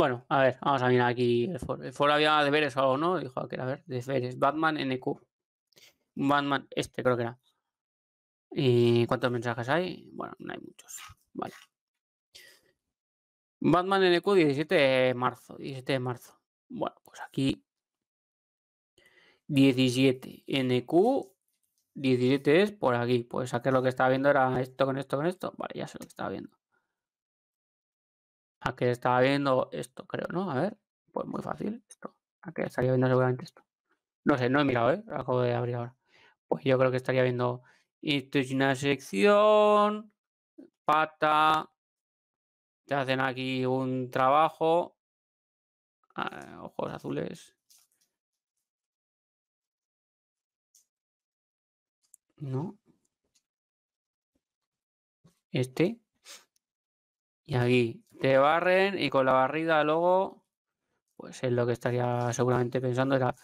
Bueno, a ver, vamos a mirar aquí el foro. El foro había deberes o ¿no? Dijo, que era, a ver, deberes. Batman NQ. Batman, este creo que era. ¿Y cuántos mensajes hay? Bueno, no hay muchos. Vale. Batman NQ 17 de marzo. 17 de marzo. Bueno, pues aquí 17 NQ 17 es por aquí. Pues aquí lo que estaba viendo era esto con esto con esto. Vale, ya sé lo que estaba viendo. Aquí estaba viendo esto, creo, ¿no? A ver, pues muy fácil esto. Aquí estaría viendo seguramente esto. No sé, no he mirado, ¿eh? acabo de abrir ahora. Pues yo creo que estaría viendo una sección, pata, te hacen aquí un trabajo, ah, ojos azules. ¿No? Este. Y aquí te barren y con la barrida luego, pues es lo que estaría seguramente pensando era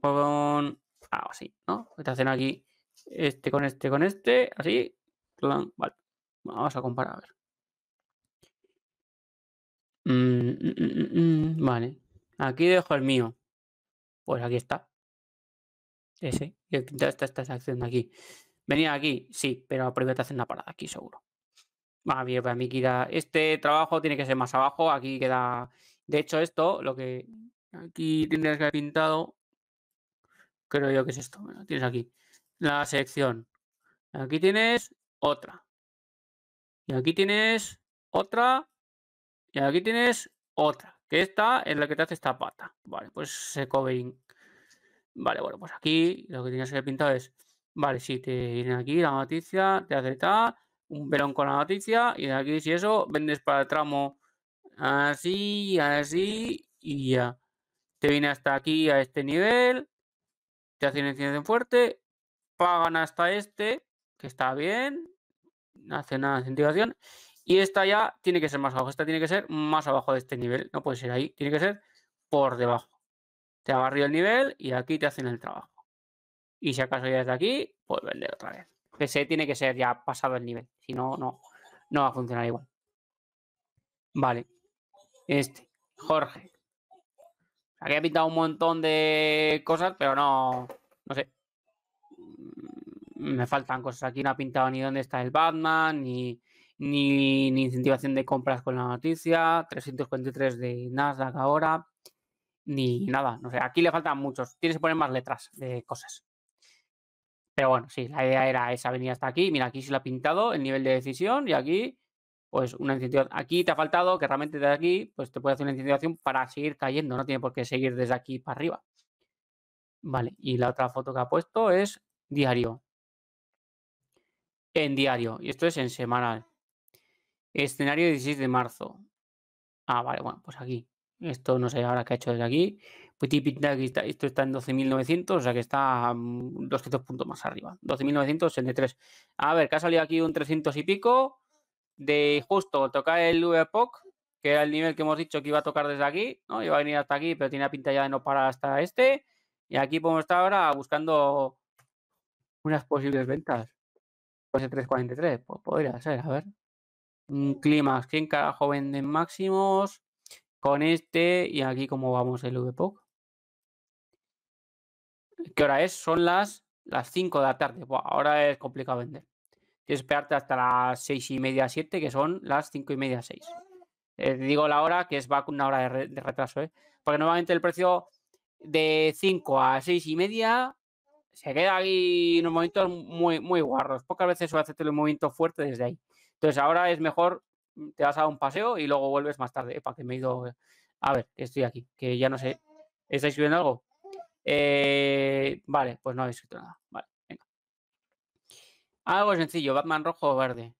con... Ah, así, ¿no? Te hacen aquí este con este con este, así. vale. Vamos a comparar, a ver. Mm, mm, mm, vale. Aquí dejo el mío. Pues aquí está. Ese. Y el está esta sección de aquí. Venía aquí, sí, pero primero te hacen la parada aquí, seguro. Vale, ah, bien, para mí queda. Este trabajo tiene que ser más abajo. Aquí queda. De hecho, esto, lo que aquí tienes que haber pintado. Creo yo que es esto. tienes aquí. La sección. Aquí tienes otra. Y aquí tienes otra. Y aquí tienes otra. Que esta es la que te hace esta pata. Vale, pues se covering. Vale, bueno, pues aquí lo que tienes que haber pintado es. Vale, si te viene aquí la noticia, te hace tal un verón con la noticia y de aquí si eso vendes para el tramo así, así y ya. Te viene hasta aquí a este nivel, te hacen incidencia fuerte, pagan hasta este, que está bien, hace nada de incentivación, y esta ya tiene que ser más abajo, esta tiene que ser más abajo de este nivel, no puede ser ahí, tiene que ser por debajo. Te agarrió el nivel y aquí te hacen el trabajo. Y si acaso ya es de aquí, pues vender otra vez se tiene que ser ya pasado el nivel. Si no, no, no va a funcionar igual. Vale. Este, Jorge. Aquí ha pintado un montón de cosas, pero no. No sé. Me faltan cosas. Aquí no ha pintado ni dónde está el Batman, ni, ni, ni incentivación de compras con la noticia. 343 de Nasdaq ahora. Ni nada. No sé. Aquí le faltan muchos. Tienes que poner más letras de cosas. Pero bueno, sí, la idea era esa venía hasta aquí. Mira, aquí se lo ha pintado el nivel de decisión y aquí, pues una incentivación. Aquí te ha faltado que realmente de aquí, pues te puede hacer una incentivación para seguir cayendo, no tiene por qué seguir desde aquí para arriba. Vale, y la otra foto que ha puesto es diario. En diario, y esto es en semanal. Escenario 16 de marzo. Ah, vale, bueno, pues aquí. Esto no sé ahora qué ha hecho desde aquí. Pues pinta está, esto está en 12.900, o sea que está 200 mm, puntos más arriba. 12.963. E a ver, que ha salido aquí un 300 y pico de justo tocar el VPOC, que era el nivel que hemos dicho que iba a tocar desde aquí, ¿no? Iba a venir hasta aquí, pero tiene pinta ya de no parar hasta este. Y aquí podemos estar ahora buscando unas posibles ventas. Pues el 343, pues podría ser, a ver. Un clímax, ¿quién carajo vende máximos? Con este y aquí como vamos el VPOC. ¿Qué hora es? Son las, las 5 de la tarde. ahora es complicado vender. Tienes que esperarte hasta las 6 y media, 7, que son las 5 y media, 6. Eh, digo la hora, que es va una hora de, retraso, ¿eh? Porque normalmente el precio de 5 a 6 y media se queda ahí en unos momentos muy, muy guarros. Pocas veces suele hacerte un movimiento fuerte desde ahí. Entonces ahora es mejor, mm, te vas a un paseo y luego vuelves más tarde. ¿eh? Para que me he ido. A ver, estoy aquí, que ya no sé. ¿Estáis viendo algo? Eh, vale, pues no habéis escrito nada. Vale, venga. Algo sencillo, Batman rojo o verde.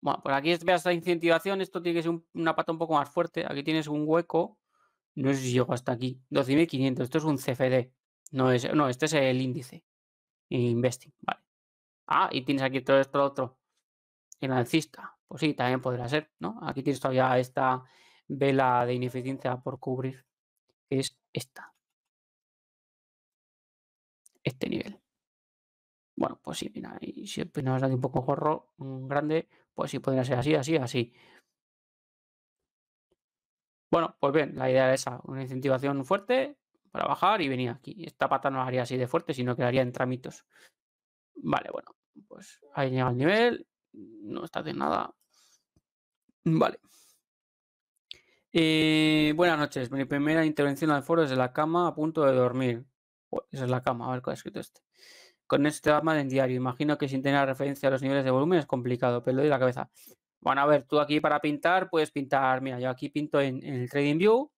Bueno, pues aquí veas la incentivación, esto tiene que ser una pata un poco más fuerte. Aquí tienes un hueco, no sé si llego hasta aquí, 12.500, esto es un CFD. No, es, no, este es el índice. Investing, vale. Ah, y tienes aquí todo esto otro. El alcista, pues sí, también podrá ser, ¿no? Aquí tienes todavía esta vela de ineficiencia por cubrir, que es esta este nivel. Bueno, pues sí, mira, y si nos da un poco gorro mm, grande, pues sí podría ser así, así, así. Bueno, pues bien, la idea es esa, una incentivación fuerte para bajar y venir aquí. Esta pata no haría así de fuerte, sino que en tramitos. Vale, bueno, pues ahí llega el nivel, no está de nada. Vale. Eh, buenas noches, mi primera intervención al foro desde la cama a punto de dormir. Esa es la cama, a ver cuál ha escrito este. Con este arma del diario, imagino que sin tener referencia a los niveles de volumen es complicado, pero le doy la cabeza. Bueno, a ver, tú aquí para pintar puedes pintar, mira, yo aquí pinto en, el Trading View,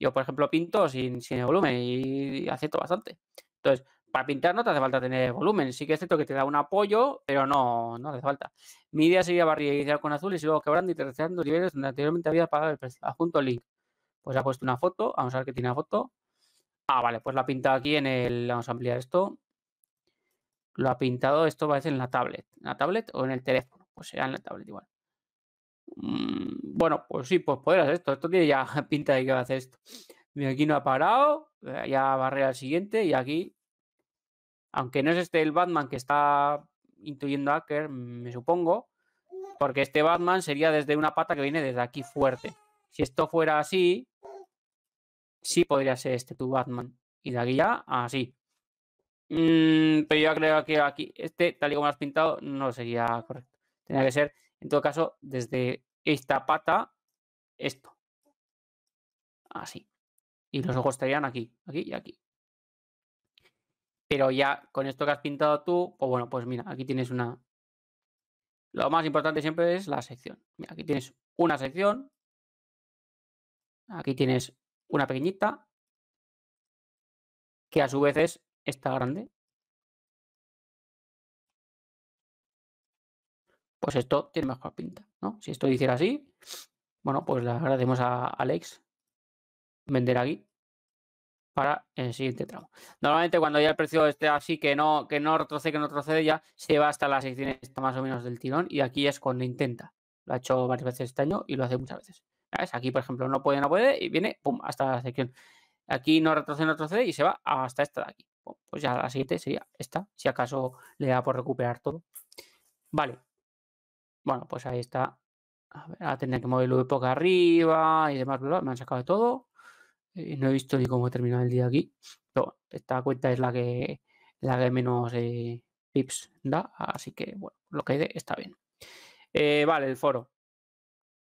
yo por ejemplo pinto sin, sin volumen y acepto bastante. Entonces, para pintar no te hace falta tener volumen. Sí que es cierto que te da un apoyo, pero no, no hace falta. Mi idea sería y con azul y luego quebrando y tercerando niveles donde anteriormente había pagado el precio. Adjunto link. Pues ha puesto una foto. Vamos a ver que tiene la foto. Ah, vale, pues la ha pintado aquí en el... Vamos a ampliar esto. Lo ha pintado, esto va a ser en la tablet. ¿En la tablet o en el teléfono? Pues será en la tablet igual. Mm, bueno, pues sí, pues hacer esto. Esto tiene ya pinta de que va a hacer esto. Mira, aquí no ha parado. Eh, ya barré al siguiente y aquí... Aunque no es este el Batman que está intuyendo Hacker, me supongo. Porque este Batman sería desde una pata que viene desde aquí fuerte. Si esto fuera así, sí podría ser este tu Batman. Y de ya así. Ah, mm, pero yo creo que aquí, este, tal y como has pintado, no sería correcto. tenía que ser, en todo caso, desde esta pata, esto. Así. Y los ojos estarían aquí, aquí y aquí. Pero ya con esto que has pintado tú, pues bueno, pues mira, aquí tienes una. Lo más importante siempre es la sección. aquí tienes una sección. Aquí tienes una pequeñita, que a su vez es esta grande. Pues esto tiene mejor pinta, ¿no? Si esto hiciera así, bueno, pues le agradecemos a Alex vender aquí para el siguiente tramo. Normalmente cuando ya el precio esté así, que no, que no retrocede, que no retrocede, ya se va hasta la sección más o menos del tirón y aquí es cuando intenta. Lo ha hecho varias veces este año y lo hace muchas veces. Aquí, por ejemplo, no puede, no puede, y viene, pum, hasta la sección. Aquí no retrocede, no retrocede y se va hasta esta de aquí. Pues ya la siguiente sería esta, si acaso le da por recuperar todo. Vale. Bueno, pues ahí está. A ver, a tener que moverlo de poca arriba y demás, me han sacado de todo. Eh, no he visto ni cómo terminado el día aquí. Pero esta cuenta es la que, la que menos pips eh, da, así que bueno, lo que hay de está bien. Eh, vale, el foro.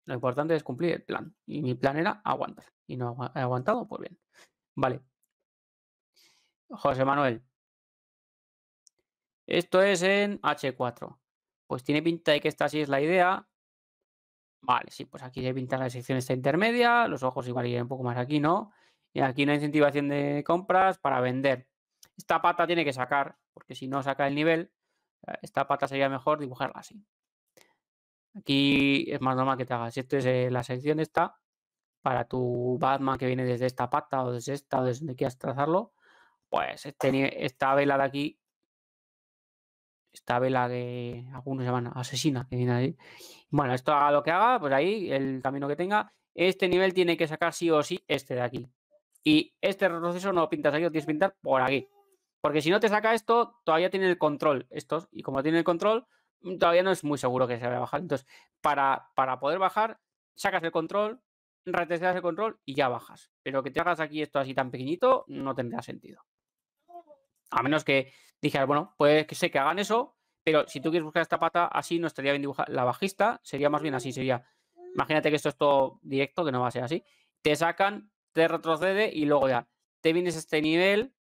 Lo importante es cumplir el plan. Y mi plan era aguantar. Y no he aguantado, pues bien. Vale. José Manuel. Esto es en H4. Pues tiene pinta de que esta sí es la idea. Vale, sí, pues aquí de pintar la sección esta intermedia. Los ojos igual irían un poco más aquí, ¿no? Y aquí una incentivación de compras para vender. Esta pata tiene que sacar, porque si no saca el nivel, eh, esta pata sería mejor dibujarla así. Aquí es más normal que te hagas. Esto es eh, la sección esta para tu Batman que viene desde esta pata o desde esta desde donde quieras trazarlo. Pues este, esta vela de aquí, esta vela que algunos llaman asesina, que viene ahí. Bueno, esto haga lo que haga, por pues ahí el camino que tenga. Este nivel tiene que sacar sí o sí este de aquí. Y este proceso no lo pintas aquí, lo tienes que pintar por aquí. Porque si no te saca esto, todavía tiene el control estos. Y como tiene el control, Mm, todavía no es muy seguro que se vaya a bajar. Entonces, para, para poder bajar, sacas el control, retrocedes el control y ya bajas. Pero que te hagas aquí esto así tan pequeñito no tendrá sentido. A menos que dijeras, bueno, pues que sé que hagan eso, pero si tú quieres buscar esta pata, así no estaría bien dibujar La bajista sería más bien así, sería. Imagínate que esto es todo directo, que no va a ser así. Te sacan, te retrocede y luego ya. Te vienes a este nivel.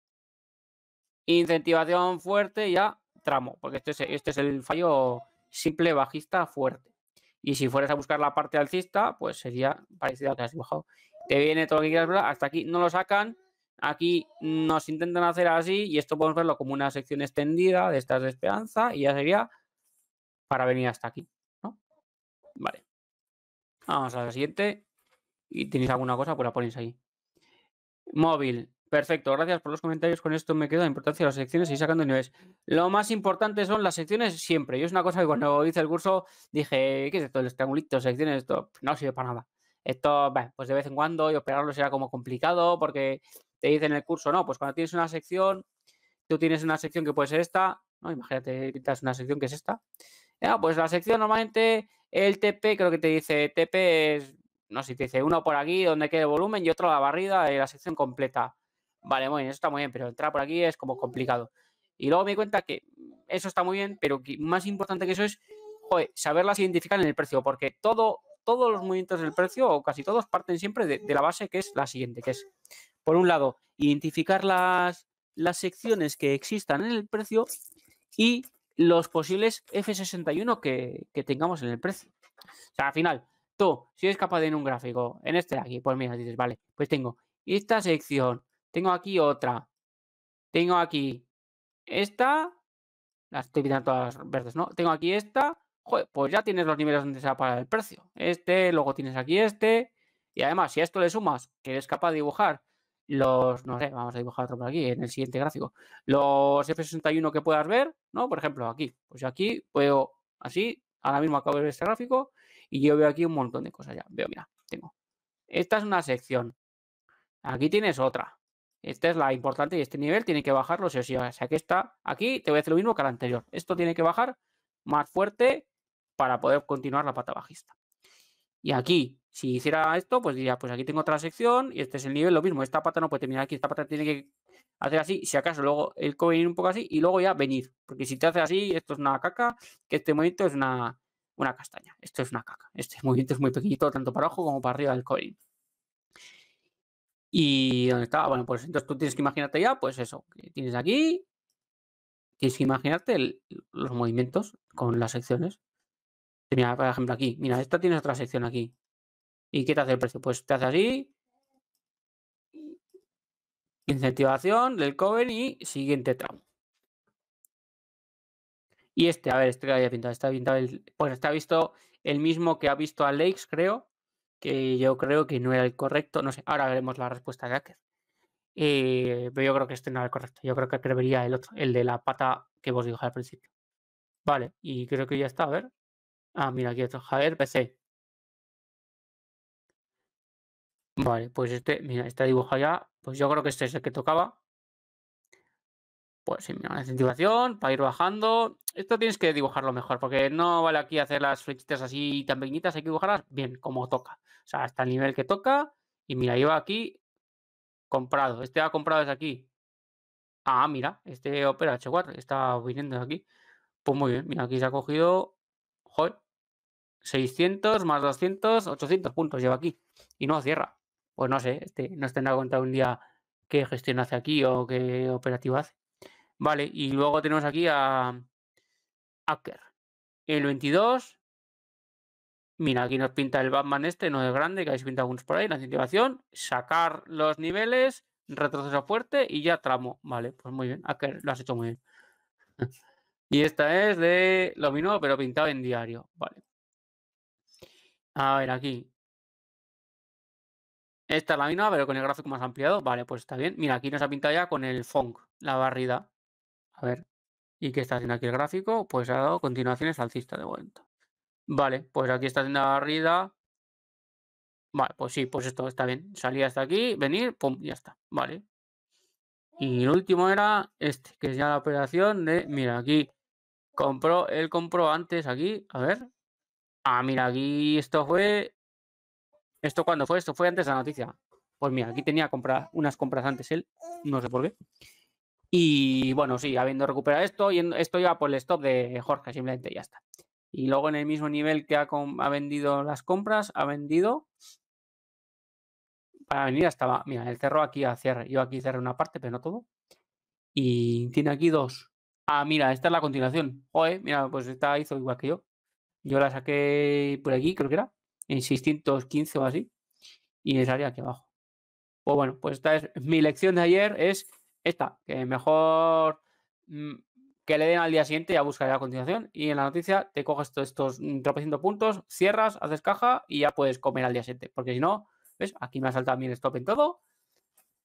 Incentivación fuerte, ya tramo, porque este es, este es el fallo simple bajista fuerte. Y si fueras a buscar la parte alcista, pues sería parecido a lo que has bajado. Te viene todo lo que quieras, hasta aquí no lo sacan. Aquí nos intentan hacer así y esto podemos verlo como una sección extendida de estas de esperanza y ya sería para venir hasta aquí, Vale. Vamos a la siguiente. Y tenéis alguna cosa, pues la ponéis ahí. Móvil. Perfecto, gracias por los comentarios. Con esto me quedo la importancia de las secciones y sacando niveles. Lo más importante son las secciones siempre. Yo es una cosa que cuando hice el curso dije, ¿qué es esto? Los triangulitos, secciones, esto no sirve para nada. Esto, bueno, pues de vez en cuando y operarlo será como complicado porque te dicen en el curso, no, pues cuando tienes una sección, tú tienes una sección que puede ser esta, ¿no? Imagínate, quitas una sección que es esta. pues la sección normalmente, el TP, creo que te dice, TP es, no sé, te dice uno por aquí donde quede volumen y otro la barrida de la sección completa vale, muy bien, eso está muy bien, pero entrar por aquí es como mm. complicado. Y luego me di cuenta que eso está muy bien, pero más importante que eso es saberlas identificar en el precio, porque todo, todos los movimientos del precio, o casi todos, parten siempre de, la base que es la siguiente, que es, por un lado, identificar las, las secciones que existan en el precio y los posibles F61 que, que, tengamos en el precio. O sea, al final, tú, si eres capaz de en un gráfico, en este de aquí, pues mira, dices, vale, pues tengo esta sección, tengo aquí otra. Tengo aquí esta. Las estoy todas verdes, ¿no? Tengo aquí esta. Joder, pues ya tienes los niveles donde se va el precio. Este, luego tienes aquí este. Y además, si a esto le sumas que eres capaz de dibujar los, no sé, vamos a dibujar otro por aquí en el siguiente gráfico, los F61 que puedas ver, ¿no? Por ejemplo, aquí, pues aquí puedo así, ahora mismo acabo de ver este gráfico y yo veo aquí un montón de cosas ya, veo, mira, tengo. Esta es una sección, aquí tienes otra, esta es la importante y este nivel tiene que bajarlo, si o sea que está aquí, te voy a hacer lo mismo que al anterior. Esto tiene que bajar más fuerte para poder continuar la pata bajista. Y aquí, si hiciera esto, pues diría, pues aquí tengo otra sección y este es el nivel, lo mismo. Esta pata no puede terminar aquí, esta pata tiene que hacer así, si acaso luego el ir un poco así y luego ya venir. Porque si te hace así, esto es una caca, que este movimiento es una, una castaña. Esto es una caca. Este movimiento es muy pequeñito, tanto para abajo como para arriba del coin. Y dónde estaba bueno, pues entonces tú tienes que imaginarte ya, pues eso, que tienes aquí, tienes que imaginarte los movimientos con las secciones. tenía por ejemplo, aquí, mira, esta tiene otra sección aquí. ¿Y qué te hace el precio? Pues te hace así. Incentivación del coven y siguiente tramo. Y este, a ver, este que había pintado, está pintado el, pues está visto el mismo que ha visto a Lakes, creo, que yo creo que no era el correcto. No sé, ahora veremos la respuesta de Acker. Eh, pero yo creo que este no era el correcto. Yo creo que creería el otro, el de la pata que vos dijo al principio. Vale, y creo que ya está, a ver. Ah, mira, aquí otro. Javier PC. Vale, pues este, mira, está dibujado ya. Pues yo creo que este es el que tocaba pues sí, una incentivación para ir bajando. Esto tienes que dibujarlo mejor, porque no vale aquí hacer las flechitas así tan pequeñitas, hay que dibujarlas bien, como toca. O sea, hasta el nivel que toca. Y mira, lleva aquí comprado. Este ha comprado desde aquí. Ah, mira, este Opera H4 está viniendo de aquí. Pues muy bien, mira, aquí se ha cogido. Joder. 600 más 200, 800 puntos lleva aquí. Y no cierra. Pues no sé, este, no tendrá cuenta un día qué gestión hace aquí o qué operativo hace. Vale, y luego tenemos aquí a Acker. El 22. Mira, aquí nos pinta el Batman este, no es grande, que habéis pintado algunos por ahí, la incentivación. Sacar los niveles, retroceso fuerte y ya tramo. Vale, pues muy bien, Acker, lo has hecho muy bien. y esta es de lo mismo, pero pintado en diario. Vale. A ver, aquí. Esta es la misma, pero con el gráfico más ampliado. Vale, pues está bien. Mira, aquí nos ha pintado ya con el funk, la barrida. A ver, ¿y qué está haciendo aquí el gráfico? Pues ha dado continuaciones alcista de momento. Vale, pues aquí está haciendo la barrida. Vale, pues sí, pues esto está bien. Salía hasta aquí, venir, pum, ya está. Vale. Y el último era este, que es ya la operación de, mira, aquí compró, él compró antes aquí, a ver. Ah, mira, aquí esto fue, ¿esto cuando fue? Esto fue antes de la noticia. Pues mira, aquí tenía compra, unas compras antes él, no sé por qué. Y bueno, sí, habiendo recuperado esto, esto iba por el stop de Jorge, simplemente ya está. Y luego en el mismo nivel que ha, vendido las compras, ha vendido para venir hasta. Mira, el cerro aquí a cierre. Yo aquí cerré una parte, pero no todo. Y tiene aquí dos. Ah, mira, esta es la continuación. Oye, mira, pues esta hizo igual que yo. Yo la saqué por aquí, creo que era, en 615 o así. Y me salía aquí abajo. Pues bueno, pues esta es mi lección de ayer, es esta, que mejor mm, que le den al día siguiente, ya buscaré a continuación. Y en la noticia te coges todos estos 300 mm, puntos, cierras, haces caja y ya puedes comer al día siguiente. Porque si no, ¿ves? Aquí me ha saltado a el stop en todo,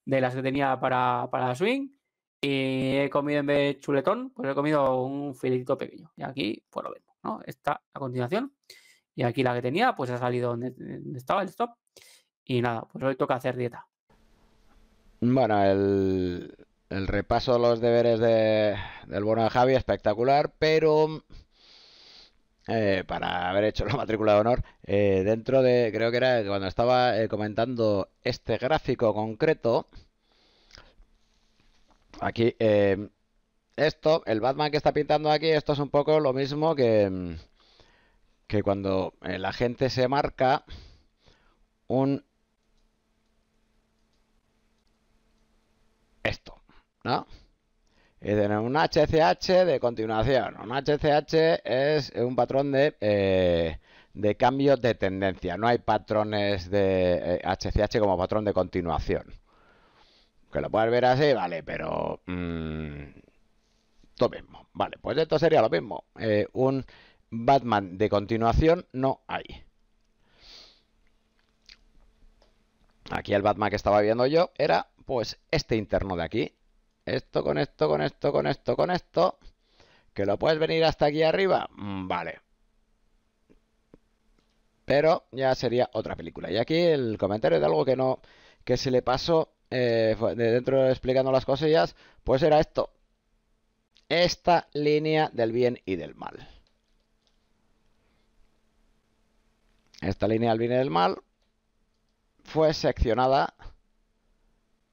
de las que tenía para, para swing. Y he comido en vez de chuletón, pues he comido un filetito pequeño. Y aquí, pues lo vemos, ¿no? a continuación. Y aquí la que tenía, pues ha salido donde estaba el stop. Y nada, pues hoy toca hacer dieta. Bueno, el, el repaso de los deberes de, del bono de Javi, espectacular, pero eh, para haber hecho la matrícula de honor, eh, dentro de, creo que era cuando estaba eh, comentando este gráfico concreto, aquí, esto, el Batman que está pintando aquí, esto es un poco lo mismo que, que cuando la gente se marca un... Esto. ¿no? Y un HCH de continuación. Un HCH es un patrón de, eh, cambio de de tendencia. No hay patrones de HCH eh, como patrón de continuación. Que lo puedes ver así, vale, pero... Mmm, mismo. Vale, pues esto sería lo mismo. Eh, un Batman de continuación no hay. Aquí el Batman que estaba viendo yo era pues este interno de aquí esto con esto, con esto, con esto, con esto, que lo puedes venir hasta aquí arriba, mm, vale. Pero ya sería otra película. Y aquí el comentario de algo que no, que se le pasó eh, de dentro explicando las cosillas, pues era esto. Esta línea del bien y del mal. Esta línea del bien y del mal fue seccionada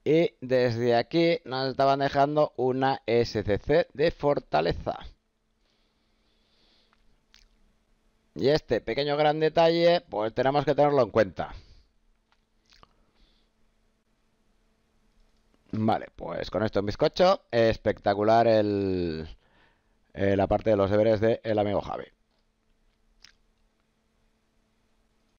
y desde aquí nos estaban dejando una SCC de fortaleza. Y este pequeño gran detalle, pues tenemos que tenerlo en cuenta. Vale, pues con esto en bizcocho, espectacular el, eh, la parte de los deberes del el amigo Javi.